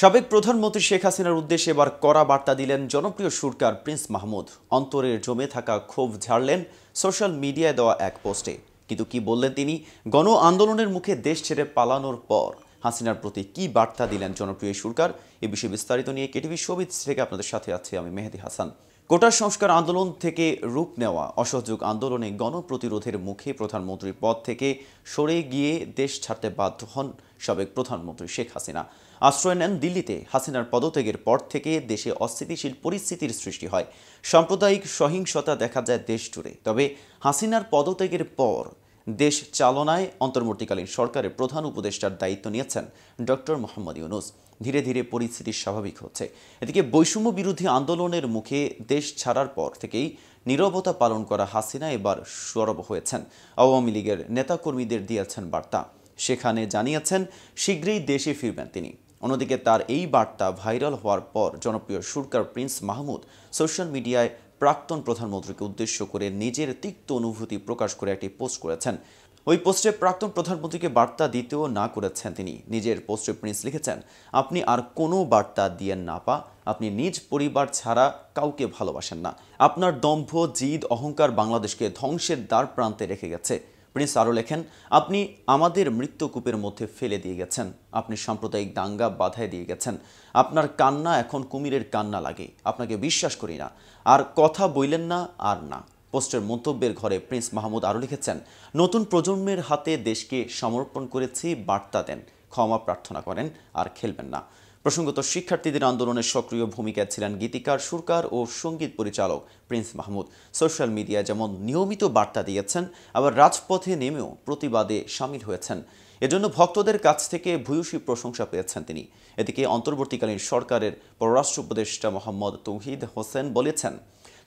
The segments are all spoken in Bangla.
সাবেক প্রধানমন্ত্রী শেখ হাসিনার উদ্দেশ্যে এবার কড়া বার্তা দিলেন জনপ্রিয় সুরকার প্রিন্স মাহমুদ অন্তরের জমে থাকা ক্ষোভ ঝাড়লেন সোশ্যাল মিডিয়ায় দেওয়া এক পোস্টে কিন্তু কি বললেন তিনি গণ আন্দোলনের মুখে দেশ ছেড়ে পালানোর পর হাসিনার প্রতি কি বার্তা দিলেন জনপ্রিয় সুরকার এ বিষয়ে বিস্তারিত নিয়ে কেটিভি শোভিত থেকে আপনাদের সাথে আছি আমি মেহেদি হাসান কোটা সংস্কার আন্দোলন থেকে রূপ নেওয়া অসহযোগ আন্দোলনে গণপ্রতিরোধের মুখে প্রধানমন্ত্রীর পদ থেকে সরে গিয়ে দেশ ছাড়তে বাধ্য হন সাবেক প্রধানমন্ত্রী শেখ হাসিনা আশ্রয় নেন দিল্লিতে হাসিনার পদত্যাগের পর থেকে দেশে অস্থিতিশীল পরিস্থিতির সৃষ্টি হয় সাম্প্রদায়িক সহিংসতা দেখা যায় দেশ জুড়ে তবে হাসিনার পদত্যাগের পর দেশ চালনায় অন্তর্বর্তীকালীন সরকারের প্রধান উপদেষ্টার দায়িত্ব নিয়েছেন ডক্টর মোহাম্মদ ইউনুস ধীরে ধীরে পরিস্থিতি স্বাভাবিক হচ্ছে এদিকে বৈষম্য বিরোধী আন্দোলনের মুখে দেশ ছাড়ার পর থেকেই নীরবতা পালন করা হাসিনা এবার সরব হয়েছেন আওয়ামী লীগের নেতাকর্মীদের দিয়েছেন বার্তা সেখানে জানিয়েছেন শীঘ্রই দেশে ফিরবেন তিনি অন্যদিকে তার এই বার্তা ভাইরাল হওয়ার পর জনপ্রিয় সুরকার প্রিন্স মাহমুদ সোশ্যাল মিডিয়ায় প্রাক্তন প্রধানমন্ত্রীকে উদ্দেশ্য করে নিজের তিক্ত অনুভূতি প্রকাশ করে একটি পোস্ট করেছেন ওই পোস্টে প্রাক্তন প্রধানমন্ত্রীকে বার্তা দিতেও না করেছেন তিনি নিজের পোস্টে প্রিন্স লিখেছেন আপনি আর কোনো বার্তা দিয়েন না পা আপনি নিজ পরিবার ছাড়া কাউকে ভালোবাসেন না আপনার দম্ভ জিদ অহংকার বাংলাদেশকে ধ্বংসের দ্বার প্রান্তে রেখে গেছে প্রিন্স আরও লেখেন আপনি আমাদের মৃত্যুকূপের মধ্যে ফেলে দিয়ে গেছেন আপনি সাম্প্রদায়িক দাঙ্গা বাধায় দিয়ে গেছেন আপনার কান্না এখন কুমিরের কান্না লাগে আপনাকে বিশ্বাস করি না আর কথা বইলেন না আর না পোস্টের মন্তব্যের ঘরে প্রিন্স মাহমুদ আরও লিখেছেন নতুন প্রজন্মের হাতে দেশকে সমর্পণ করেছি বার্তা দেন ক্ষমা প্রার্থনা করেন আর খেলবেন না প্রসঙ্গত শিক্ষার্থীদের আন্দোলনে সক্রিয় ভূমিকায় ছিলেন গীতিকার সুরকার ও সঙ্গীত পরিচালক প্রিন্স মাহমুদ সোশ্যাল মিডিয়ায় যেমন নিয়মিত বার্তা দিয়েছেন আবার রাজপথে নেমেও প্রতিবাদে সামিল হয়েছেন এজন্য ভক্তদের কাছ থেকে ভূয়সী প্রশংসা পেয়েছেন তিনি এদিকে অন্তর্বর্তীকালীন সরকারের পররাষ্ট্র উপদেষ্টা মোহাম্মদ তৌহিদ হোসেন বলেছেন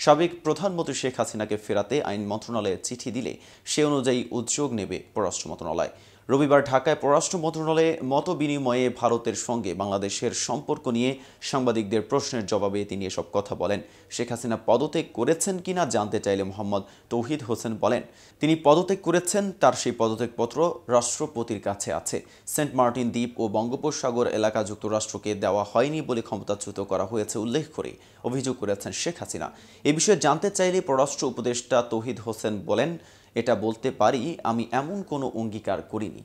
সাবেক প্রধানমন্ত্রী শেখ হাসিনাকে ফেরাতে আইন মন্ত্রণালয়ে চিঠি দিলে সে অনুযায়ী উদ্যোগ নেবে পররাষ্ট্র মন্ত্রণালয় রবিবার ঢাকায় পররাষ্ট্র মন্ত্রণালয়ে মত বিনিময়ে ভারতের সঙ্গে বাংলাদেশের সম্পর্ক নিয়ে সাংবাদিকদের প্রশ্নের জবাবে তিনি এসব কথা বলেন শেখ হাসিনা পদত্যাগ করেছেন কিনা জানতে চাইলে মোহাম্মদ তৌহিদ হোসেন বলেন তিনি পদত্যাগ করেছেন তার সেই পদত্যাগপত্র রাষ্ট্রপতির কাছে আছে সেন্ট মার্টিন দ্বীপ ও বঙ্গোপসাগর এলাকা যুক্তরাষ্ট্রকে দেওয়া হয়নি বলে ক্ষমতাচ্যুত করা হয়েছে উল্লেখ করে অভিযোগ করেছেন শেখ হাসিনা এ বিষয়ে জানতে চাইলে পররাষ্ট্র উপদেষ্টা তৌহিদ হোসেন বলেন এটা বলতে পারি আমি এমন কোনো অঙ্গীকার করিনি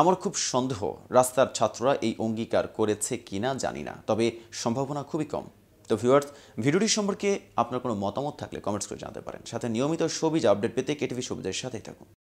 আমার খুব সন্দেহ রাস্তার ছাত্ররা এই অঙ্গীকার করেছে কিনা জানি না তবে সম্ভাবনা খুবই কম তো ভিউয়ার্স ভিডিওটি সম্পর্কে আপনার কোনো মতামত থাকলে কমেন্টস করে জানাতে পারেন সাথে নিয়মিত সবিজ আপডেট পেতে কেটিভি সবিজের সাথেই থাকুন